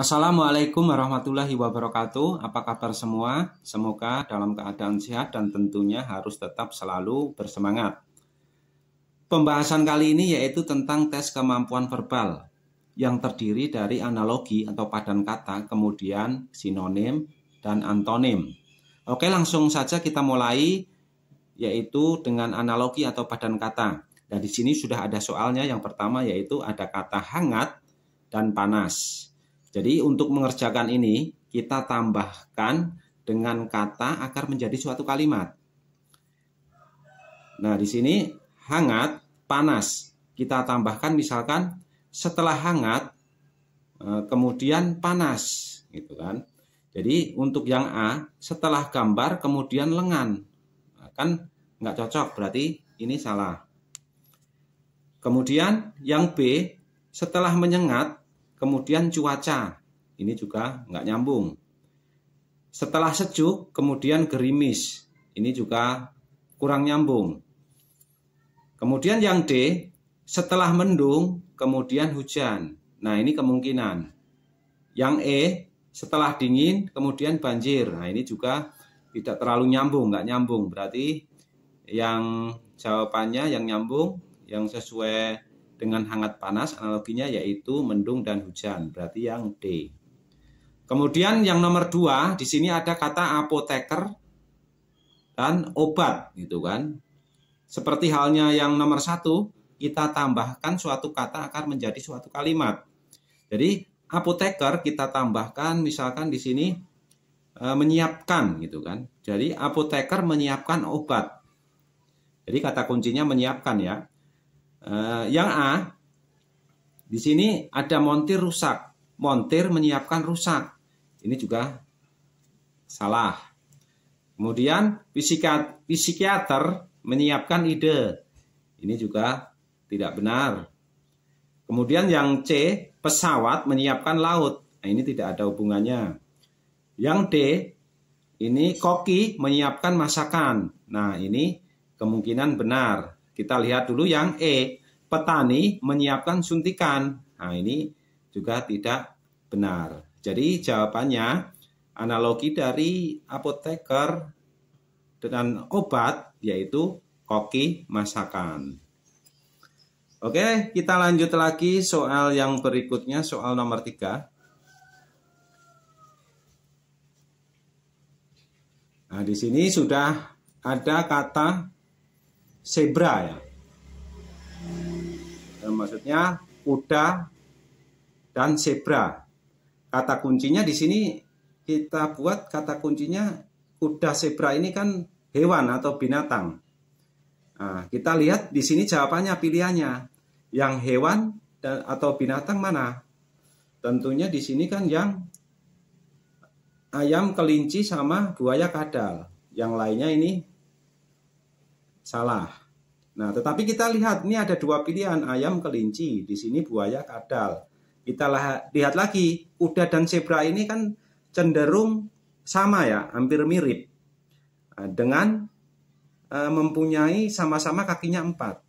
Assalamualaikum warahmatullahi wabarakatuh. Apa kabar semua? Semoga dalam keadaan sehat dan tentunya harus tetap selalu bersemangat. Pembahasan kali ini yaitu tentang tes kemampuan verbal yang terdiri dari analogi atau padan kata, kemudian sinonim dan antonim. Oke, langsung saja kita mulai yaitu dengan analogi atau padan kata. Dan di sini sudah ada soalnya yang pertama yaitu ada kata hangat dan panas. Jadi untuk mengerjakan ini kita tambahkan dengan kata agar menjadi suatu kalimat. Nah, di sini hangat, panas. Kita tambahkan misalkan setelah hangat eh, kemudian panas gitu kan. Jadi untuk yang A setelah gambar kemudian lengan. Nah, kan nggak cocok berarti ini salah. Kemudian yang B setelah menyengat kemudian cuaca. Ini juga nggak nyambung. Setelah sejuk, kemudian gerimis. Ini juga kurang nyambung. Kemudian yang D, setelah mendung, kemudian hujan. Nah, ini kemungkinan. Yang E, setelah dingin, kemudian banjir. Nah, ini juga tidak terlalu nyambung, nggak nyambung. Berarti yang jawabannya yang nyambung, yang sesuai dengan hangat panas analoginya yaitu mendung dan hujan, berarti yang D. Kemudian yang nomor dua, di sini ada kata apoteker dan obat, gitu kan. Seperti halnya yang nomor satu, kita tambahkan suatu kata akan menjadi suatu kalimat. Jadi apoteker kita tambahkan misalkan di sini e, menyiapkan gitu kan. Jadi apoteker menyiapkan obat. Jadi kata kuncinya menyiapkan ya. Uh, yang A, di sini ada montir rusak. Montir menyiapkan rusak. Ini juga salah. Kemudian psikiat, psikiater menyiapkan ide. Ini juga tidak benar. Kemudian yang C, pesawat menyiapkan laut. Nah, ini tidak ada hubungannya. Yang D, ini koki menyiapkan masakan. Nah, ini kemungkinan benar. Kita lihat dulu yang E, petani menyiapkan suntikan. Nah, ini juga tidak benar. Jadi jawabannya analogi dari apoteker dengan obat yaitu koki masakan. Oke, kita lanjut lagi soal yang berikutnya, soal nomor tiga Nah, di sini sudah ada kata zebra ya. Dan eh, maksudnya kuda dan zebra. Kata kuncinya di sini kita buat kata kuncinya kuda zebra ini kan hewan atau binatang. Nah, kita lihat di sini jawabannya pilihannya yang hewan dan atau binatang mana? Tentunya di sini kan yang ayam kelinci sama buaya kadal. Yang lainnya ini salah. Nah, tetapi kita lihat ini ada dua pilihan ayam kelinci, di sini buaya kadal. Kita lihat lagi kuda dan zebra ini kan cenderung sama ya, hampir mirip nah, dengan e, mempunyai sama-sama kakinya empat.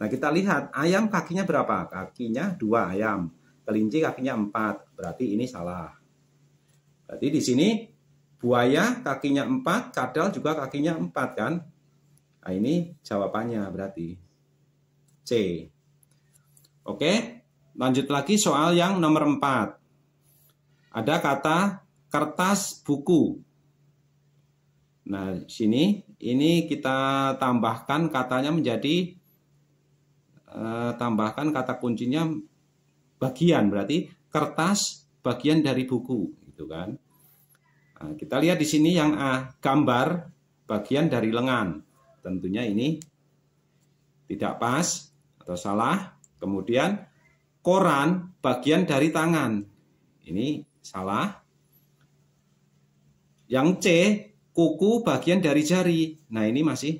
Nah kita lihat ayam kakinya berapa? Kakinya dua ayam, kelinci kakinya empat, berarti ini salah. Berarti di sini buaya kakinya empat, kadal juga kakinya empat kan? Nah, ini jawabannya berarti C. Oke, lanjut lagi soal yang nomor 4. Ada kata kertas buku. Nah, sini ini kita tambahkan katanya menjadi eh, tambahkan kata kuncinya bagian berarti kertas bagian dari buku gitu kan. Nah, kita lihat di sini yang A, gambar bagian dari lengan tentunya ini tidak pas atau salah. Kemudian koran bagian dari tangan. Ini salah. Yang C, kuku bagian dari jari. Nah, ini masih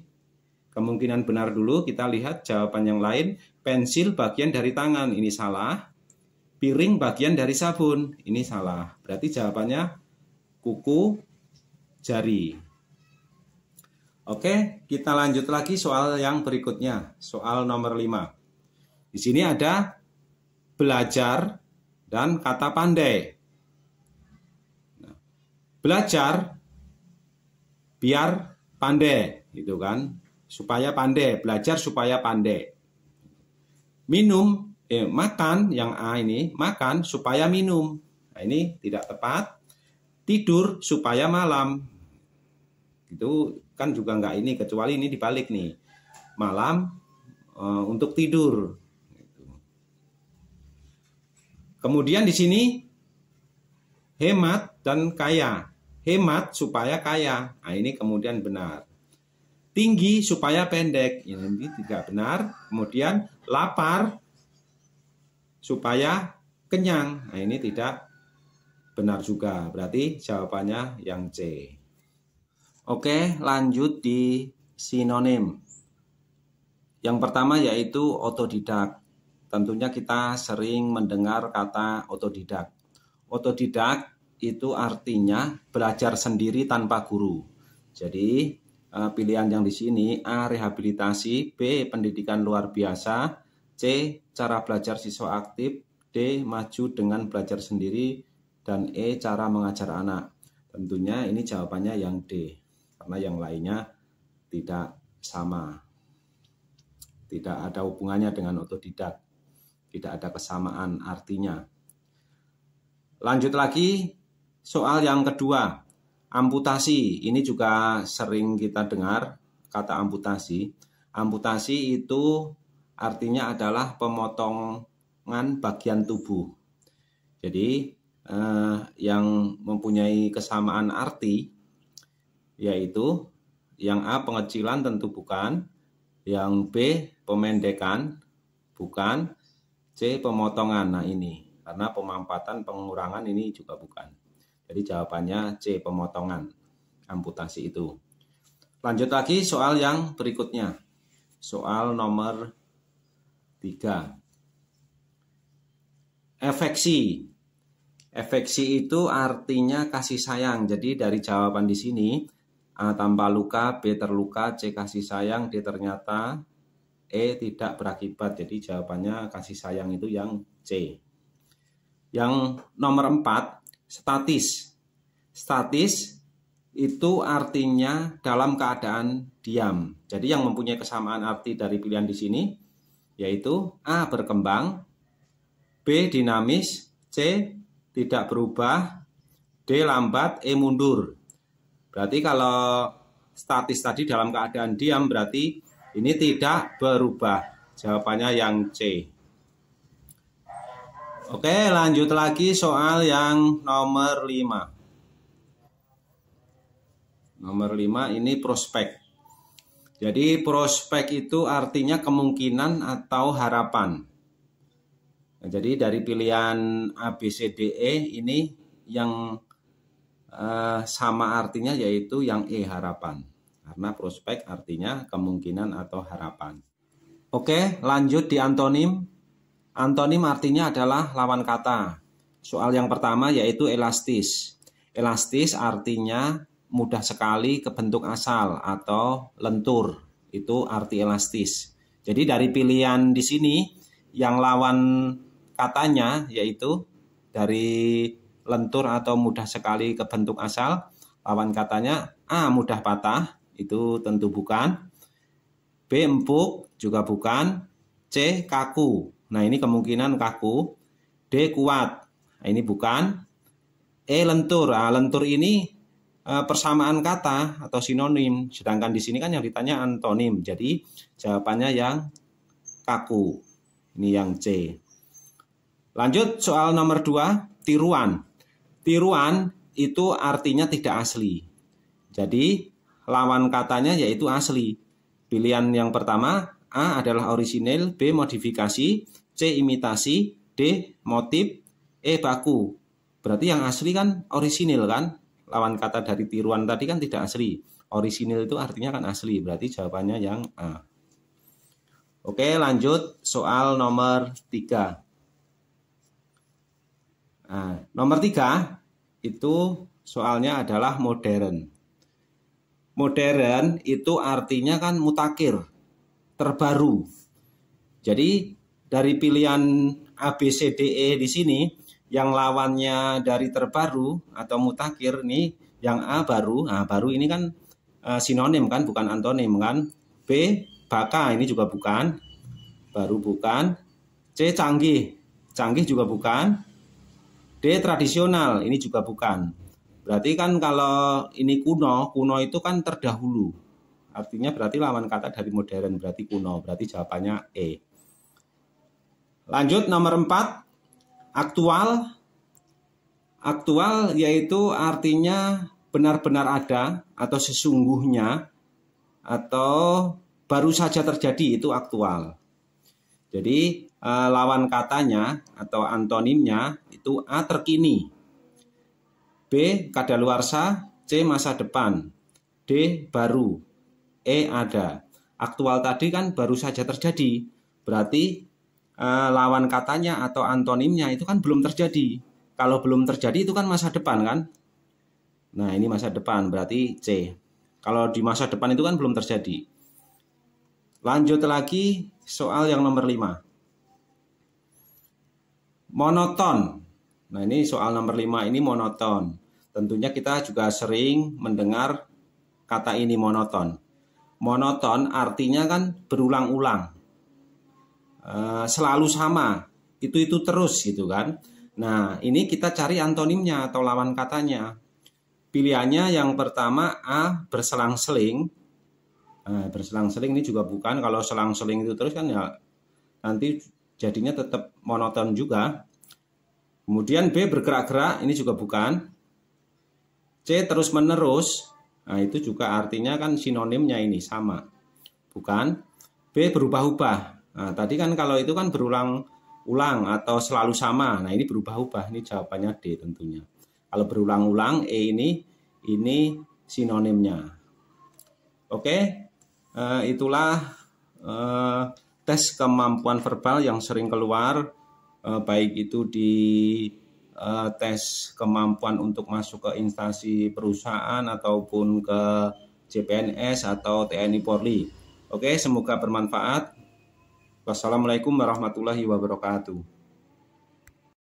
kemungkinan benar dulu. Kita lihat jawaban yang lain. Pensil bagian dari tangan. Ini salah. Piring bagian dari sabun. Ini salah. Berarti jawabannya kuku jari. Oke, kita lanjut lagi soal yang berikutnya, soal nomor 5. Di sini ada belajar dan kata pandai. Nah, belajar biar pandai, gitu kan? Supaya pandai, belajar supaya pandai. Minum, eh, makan yang A ini, makan supaya minum. Nah, ini tidak tepat. Tidur supaya malam itu kan juga nggak ini kecuali ini dibalik nih malam e, untuk tidur kemudian di sini hemat dan kaya hemat supaya kaya nah, ini kemudian benar tinggi supaya pendek ini tidak benar kemudian lapar supaya kenyang nah, ini tidak benar juga berarti jawabannya yang C Oke, lanjut di sinonim. Yang pertama yaitu otodidak. Tentunya kita sering mendengar kata otodidak. Otodidak itu artinya belajar sendiri tanpa guru. Jadi, eh, pilihan yang di sini A rehabilitasi, B pendidikan luar biasa, C cara belajar siswa aktif, D maju dengan belajar sendiri dan E cara mengajar anak. Tentunya ini jawabannya yang D karena yang lainnya tidak sama. Tidak ada hubungannya dengan otodidak. Tidak ada kesamaan artinya. Lanjut lagi soal yang kedua, amputasi. Ini juga sering kita dengar kata amputasi. Amputasi itu artinya adalah pemotongan bagian tubuh. Jadi eh, yang mempunyai kesamaan arti yaitu yang A pengecilan tentu bukan, yang B pemendekan bukan, C pemotongan. Nah, ini karena pemampatan pengurangan ini juga bukan. Jadi jawabannya C pemotongan amputasi itu. Lanjut lagi soal yang berikutnya. Soal nomor 3. Efeksi. Efeksi itu artinya kasih sayang. Jadi dari jawaban di sini A tanpa luka, B terluka, C kasih sayang, D ternyata, E tidak berakibat. Jadi jawabannya kasih sayang itu yang C. Yang nomor 4, statis. Statis itu artinya dalam keadaan diam. Jadi yang mempunyai kesamaan arti dari pilihan di sini yaitu A berkembang, B dinamis, C tidak berubah, D lambat, E mundur. Berarti kalau statis tadi dalam keadaan diam berarti ini tidak berubah. Jawabannya yang C. Oke, lanjut lagi soal yang nomor 5. Nomor 5 ini prospek. Jadi prospek itu artinya kemungkinan atau harapan. Nah, jadi dari pilihan A, B, C, D, E ini yang eh, sama artinya yaitu yang E harapan. Karena prospek artinya kemungkinan atau harapan. Oke, lanjut di antonim. Antonim artinya adalah lawan kata. Soal yang pertama yaitu elastis. Elastis artinya mudah sekali ke bentuk asal atau lentur. Itu arti elastis. Jadi dari pilihan di sini yang lawan katanya yaitu dari lentur atau mudah sekali ke bentuk asal. Lawan katanya A mudah patah, itu tentu bukan. B empuk juga bukan. C kaku. Nah, ini kemungkinan kaku. D kuat. Nah, ini bukan. E lentur. Nah, lentur ini e, persamaan kata atau sinonim. Sedangkan di sini kan yang ditanya antonim. Jadi jawabannya yang kaku. Ini yang C. Lanjut soal nomor 2, tiruan. Tiruan itu artinya tidak asli. Jadi lawan katanya yaitu asli. Pilihan yang pertama A adalah orisinil, B modifikasi, C imitasi, D motif, E baku. Berarti yang asli kan orisinil kan? Lawan kata dari tiruan tadi kan tidak asli. Orisinil itu artinya kan asli, berarti jawabannya yang A. Oke, lanjut soal nomor 3. Nomor tiga itu soalnya adalah modern. Modern itu artinya kan mutakhir, terbaru. Jadi dari pilihan A B C D E di sini yang lawannya dari terbaru atau mutakhir nih yang A baru, nah baru ini kan e, sinonim kan bukan antonim kan. B baka ini juga bukan, baru bukan. C canggih, canggih juga bukan. D tradisional ini juga bukan. Berarti kan kalau ini kuno, kuno itu kan terdahulu. Artinya berarti lawan kata dari modern berarti kuno, berarti jawabannya E. Lanjut nomor 4, aktual. Aktual yaitu artinya benar-benar ada atau sesungguhnya atau baru saja terjadi itu aktual. Jadi Eh, lawan katanya atau antonimnya itu A terkini, B kadaluarsa, C masa depan, D baru, E ada. Aktual tadi kan baru saja terjadi, berarti eh, lawan katanya atau antonimnya itu kan belum terjadi. Kalau belum terjadi itu kan masa depan kan? Nah ini masa depan berarti C. Kalau di masa depan itu kan belum terjadi. Lanjut lagi soal yang nomor 5 monoton. Nah, ini soal nomor 5 ini monoton. Tentunya kita juga sering mendengar kata ini monoton. Monoton artinya kan berulang-ulang. Eh, selalu sama, itu-itu terus gitu kan. Nah, ini kita cari antonimnya atau lawan katanya. Pilihannya yang pertama A berselang-seling. Nah, berselang-seling ini juga bukan kalau selang-seling itu terus kan ya nanti jadinya tetap monoton juga. Kemudian B bergerak-gerak, ini juga bukan. C terus-menerus, nah itu juga artinya kan sinonimnya ini sama. Bukan. B berubah-ubah. Nah, tadi kan kalau itu kan berulang-ulang atau selalu sama. Nah, ini berubah-ubah, ini jawabannya D tentunya. Kalau berulang-ulang E ini ini sinonimnya. Oke, eh, itulah eh, tes kemampuan verbal yang sering keluar eh, baik itu di eh, tes kemampuan untuk masuk ke instansi perusahaan ataupun ke CPNS atau TNI Polri. Oke, semoga bermanfaat. Wassalamualaikum warahmatullahi wabarakatuh.